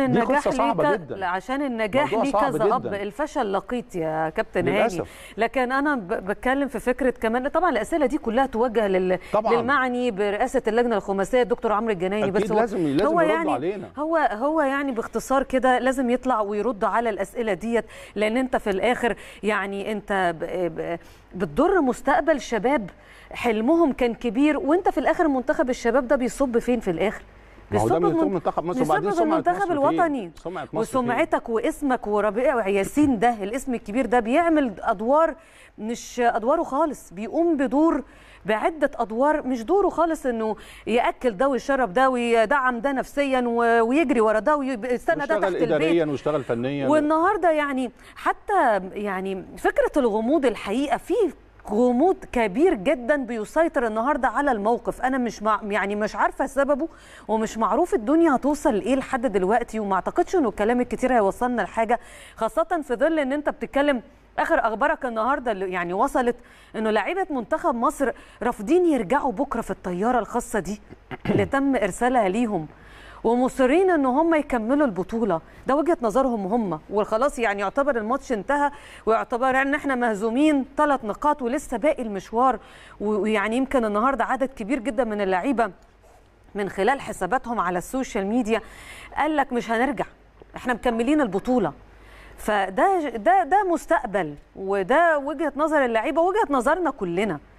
عشان النجاح صعبة جدا. عشان النجاح ليه كذا اب الفشل لقيط يا كابتن هاني لكن انا بتكلم في فكره كمان طبعا الاسئله دي كلها توجه لل... طبعاً. للمعني برئاسه اللجنه الخماسيه الدكتور عمرو الجنايني بس هو لازم لازم هو يعني علينا. هو هو يعني باختصار كده لازم يطلع ويرد على الاسئله ديت لان انت في الاخر يعني انت ب... ب... بتضر مستقبل شباب حلمهم كان كبير وانت في الاخر منتخب الشباب ده بيصب فين في الاخر بسبب من منتخب مصر وبعدين سمعه المنتخب إيه؟ الوطني إيه؟ وسمعتك واسمك وربيع وياسين ده الاسم الكبير ده بيعمل ادوار مش ادواره خالص بيقوم بدور بعده ادوار مش دوره خالص انه ياكل ده ويشرب ده ويدعم ده نفسيا ويجري ورا ده ويستنى ده تحت إدارياً البيت فنيا والنهارده يعني حتى يعني فكره الغموض الحقيقه في غموض كبير جدا بيسيطر النهارده على الموقف انا مش مع يعني مش عارفه سببه ومش معروف الدنيا هتوصل لايه لحد دلوقتي وما اعتقدش انه الكلام الكتير هيوصلنا لحاجه خاصه في ظل ان انت بتتكلم اخر اخبارك النهارده اللي يعني وصلت انه لعيبه منتخب مصر رافضين يرجعوا بكره في الطياره الخاصه دي اللي تم ارسالها ليهم ومصرين ان هم يكملوا البطوله ده وجهه نظرهم هم وخلاص يعني يعتبر الماتش انتهى ويعتبر ان احنا مهزومين ثلاث نقاط ولسه باقي المشوار ويعني يمكن النهارده عدد كبير جدا من اللعيبه من خلال حساباتهم على السوشيال ميديا قال لك مش هنرجع احنا مكملين البطوله فده ده ده مستقبل وده وجهه نظر اللعيبه وجهه نظرنا كلنا